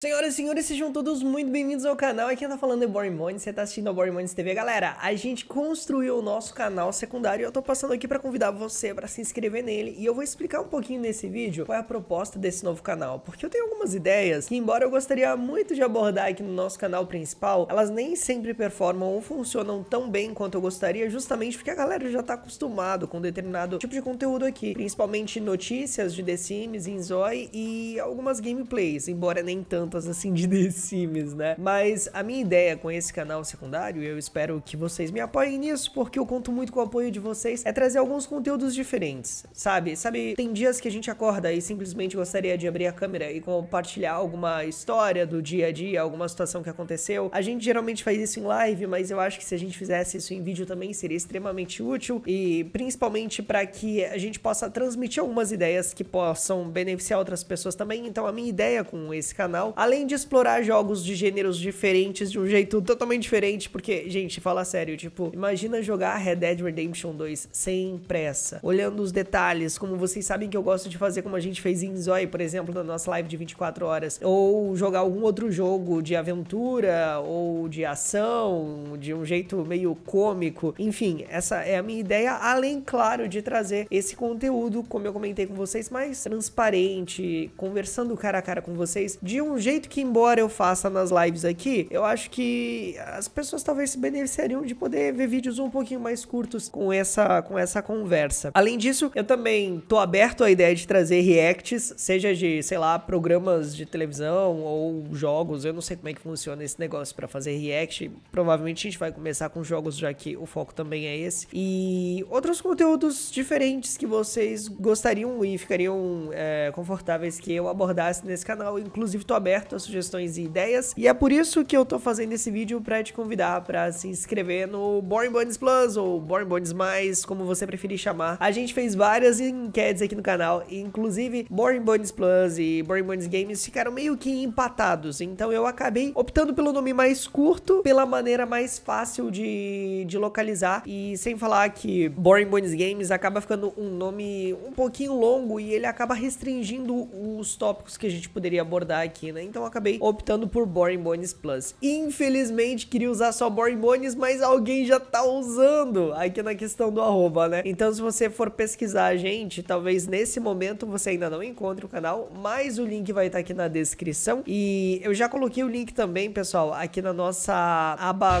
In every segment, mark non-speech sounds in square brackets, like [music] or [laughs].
Senhoras e senhores, sejam todos muito bem-vindos ao canal. Aqui quem tá falando é Boring Money, você tá assistindo a Boring Money TV. Galera, a gente construiu o nosso canal secundário e eu tô passando aqui para convidar você para se inscrever nele. E eu vou explicar um pouquinho nesse vídeo qual é a proposta desse novo canal, porque eu tenho algumas ideias que, embora eu gostaria muito de abordar aqui no nosso canal principal, elas nem sempre performam ou funcionam tão bem quanto eu gostaria, justamente porque a galera já tá acostumado com determinado tipo de conteúdo aqui, principalmente notícias de The Sims, Inzoi e algumas gameplays, embora nem tanto assim de The [laughs] né? Mas a minha ideia com esse canal secundário, e eu espero que vocês me apoiem nisso, porque eu conto muito com o apoio de vocês, é trazer alguns conteúdos diferentes, sabe? Sabe, tem dias que a gente acorda e simplesmente gostaria de abrir a câmera e compartilhar alguma história do dia a dia, alguma situação que aconteceu. A gente geralmente faz isso em live, mas eu acho que se a gente fizesse isso em vídeo também seria extremamente útil e principalmente para que a gente possa transmitir algumas ideias que possam beneficiar outras pessoas também. Então, a minha ideia com esse canal além de explorar jogos de gêneros diferentes de um jeito totalmente diferente, porque, gente, fala sério, tipo, imagina jogar Red Dead Redemption 2 sem pressa, olhando os detalhes, como vocês sabem que eu gosto de fazer, como a gente fez em Zoe, por exemplo, na nossa live de 24 horas, ou jogar algum outro jogo de aventura ou de ação, de um jeito meio cômico. Enfim, essa é a minha ideia, além, claro, de trazer esse conteúdo, como eu comentei com vocês, mais transparente, conversando cara a cara com vocês, de um jeito jeito que, embora eu faça nas lives aqui, eu acho que as pessoas talvez se beneficiariam de poder ver vídeos um pouquinho mais curtos com essa, com essa conversa. Além disso, eu também tô aberto à ideia de trazer reacts, seja de, sei lá, programas de televisão ou jogos. Eu não sei como é que funciona esse negócio para fazer react. Provavelmente a gente vai começar com jogos, já que o foco também é esse. E outros conteúdos diferentes que vocês gostariam e ficariam é, confortáveis que eu abordasse nesse canal. Inclusive, tô aberto aberto a sugestões e ideias. E é por isso que eu tô fazendo esse vídeo para te convidar para se inscrever no Boring Bones Plus ou Boring Bones Mais, como você preferir chamar. A gente fez várias enquetes aqui no canal, inclusive Boring Bones Plus e Boring Bones Games ficaram meio que empatados. Então eu acabei optando pelo nome mais curto, pela maneira mais fácil de, de localizar. E sem falar que Boring Bones Games acaba ficando um nome um pouquinho longo e ele acaba restringindo os tópicos que a gente poderia abordar aqui, né? então eu acabei optando por Boring Bones Plus. Infelizmente, queria usar só Boring Bones, mas alguém já tá usando aqui na questão do arroba, né? Então, se você for pesquisar a gente, talvez nesse momento você ainda não encontre o canal, mas o link vai estar tá aqui na descrição. E eu já coloquei o link também, pessoal, aqui na nossa aba...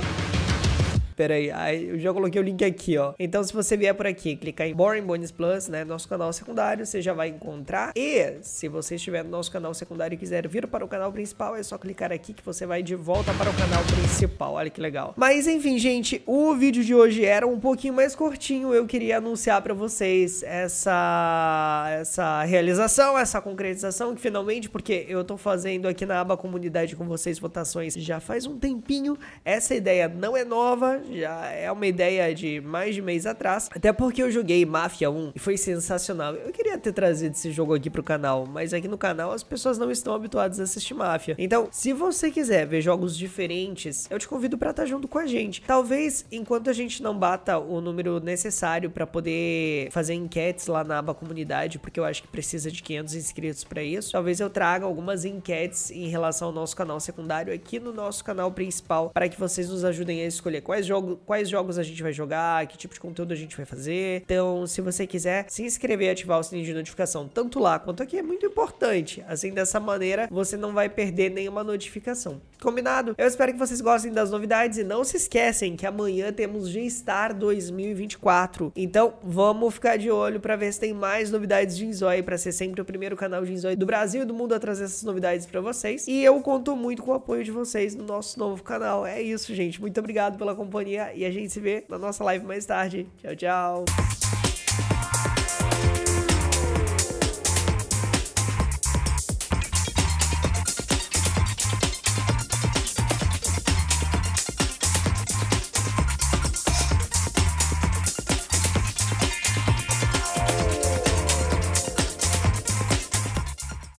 Pera aí, aí eu já coloquei o link aqui, ó. Então, se você vier por aqui, clicar em Boring bonus Plus, né? Nosso canal secundário, você já vai encontrar. E se você estiver no nosso canal secundário e quiser vir para o canal principal, é só clicar aqui que você vai de volta para o canal principal. Olha que legal. Mas enfim, gente, o vídeo de hoje era um pouquinho mais curtinho. Eu queria anunciar para vocês essa essa realização, essa concretização que finalmente, porque eu tô fazendo aqui na aba comunidade com vocês votações já faz um tempinho. Essa ideia não é nova, já é uma ideia de mais de mês atrás. Até porque eu joguei Mafia 1 e foi sensacional. Eu queria ter trazido esse jogo aqui pro canal, mas aqui no canal as pessoas não estão habituadas a assistir Mafia. Então, se você quiser ver jogos diferentes, eu te convido para estar tá junto com a gente. Talvez enquanto a gente não bata o número necessário para poder fazer enquetes lá na aba comunidade, porque eu acho que precisa de 500 inscritos para isso, talvez eu traga algumas enquetes em relação ao nosso canal secundário aqui no nosso canal principal para que vocês nos ajudem a escolher quais jogos jogo, quais jogos a gente vai jogar, que tipo de conteúdo a gente vai fazer. Então, se você quiser se inscrever e ativar o sininho de notificação, tanto lá quanto aqui, é muito importante. Assim, dessa maneira, você não vai perder nenhuma notificação. Combinado? Eu espero que vocês gostem das novidades e não se esquecem que amanhã temos G-Star 2024. Então, vamos ficar de olho para ver se tem mais novidades de Inzoi para ser sempre o primeiro canal de Inzoi do Brasil e do mundo a trazer essas novidades para vocês. E eu conto muito com o apoio de vocês no nosso novo canal. É isso, gente. Muito obrigado pela companhia e a gente se vê na nossa live mais tarde. Tchau, tchau.